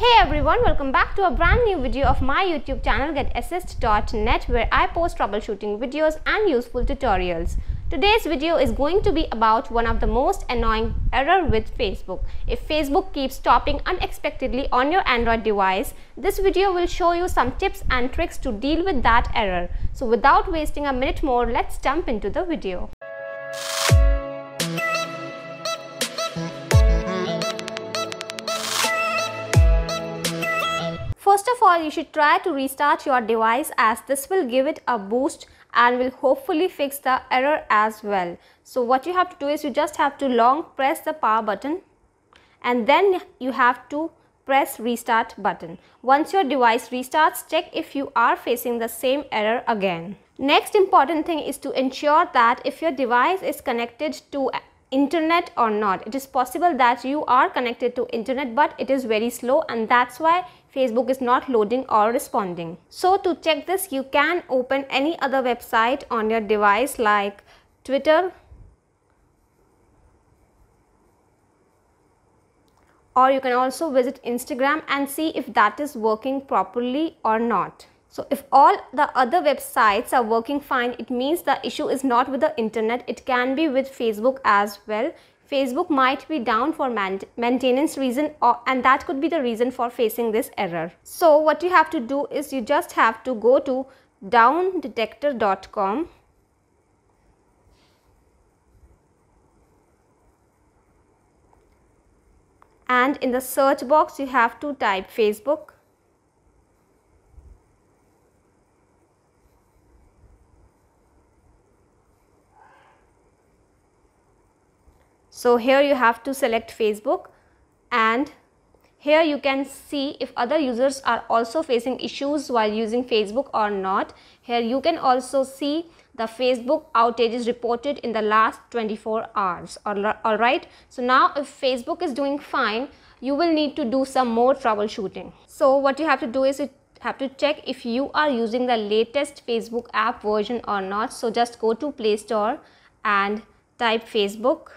Hey everyone, welcome back to a brand new video of my YouTube channel getassist.net where I post troubleshooting videos and useful tutorials. Today's video is going to be about one of the most annoying error with Facebook. If Facebook keeps stopping unexpectedly on your Android device, this video will show you some tips and tricks to deal with that error. So without wasting a minute more, let's jump into the video. First of all, you should try to restart your device as this will give it a boost and will hopefully fix the error as well. So what you have to do is you just have to long press the power button and then you have to press restart button. Once your device restarts, check if you are facing the same error again. Next important thing is to ensure that if your device is connected to internet or not. It is possible that you are connected to internet but it is very slow and that's why Facebook is not loading or responding. So to check this, you can open any other website on your device like Twitter or you can also visit Instagram and see if that is working properly or not. So if all the other websites are working fine, it means the issue is not with the internet. It can be with Facebook as well. Facebook might be down for maintenance reason or, and that could be the reason for facing this error. So what you have to do is you just have to go to downdetector.com and in the search box you have to type Facebook So here you have to select Facebook and here you can see if other users are also facing issues while using Facebook or not. Here you can also see the Facebook outages reported in the last 24 hours. Alright, so now if Facebook is doing fine, you will need to do some more troubleshooting. So what you have to do is you have to check if you are using the latest Facebook app version or not. So just go to Play Store and type Facebook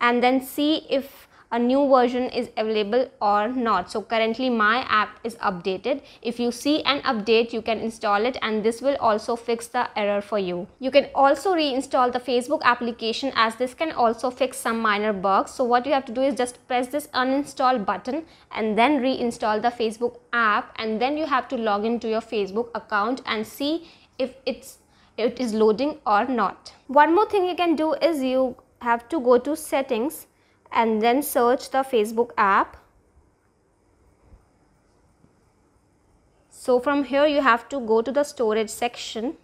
and then see if a new version is available or not so currently my app is updated if you see an update you can install it and this will also fix the error for you you can also reinstall the facebook application as this can also fix some minor bugs so what you have to do is just press this uninstall button and then reinstall the facebook app and then you have to log into your facebook account and see if it's it is loading or not one more thing you can do is you have to go to settings and then search the Facebook app. So from here you have to go to the storage section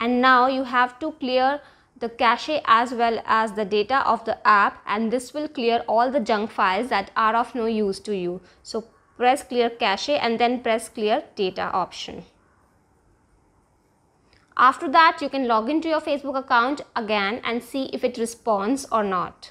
and now you have to clear the cache as well as the data of the app and this will clear all the junk files that are of no use to you. So press clear cache and then press clear data option. After that, you can log into your Facebook account again and see if it responds or not.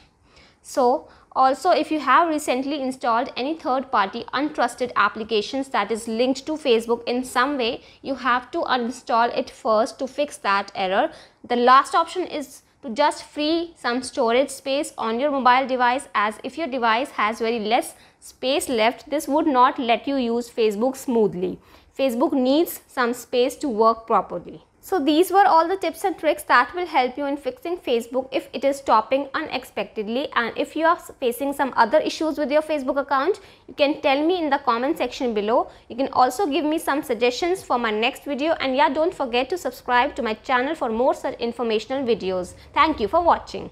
So, also if you have recently installed any third-party untrusted applications that is linked to Facebook in some way, you have to uninstall it first to fix that error. The last option is to just free some storage space on your mobile device as if your device has very less space left, this would not let you use Facebook smoothly. Facebook needs some space to work properly. So these were all the tips and tricks that will help you in fixing Facebook if it is stopping unexpectedly and if you are facing some other issues with your Facebook account, you can tell me in the comment section below. You can also give me some suggestions for my next video and yeah, don't forget to subscribe to my channel for more such informational videos. Thank you for watching.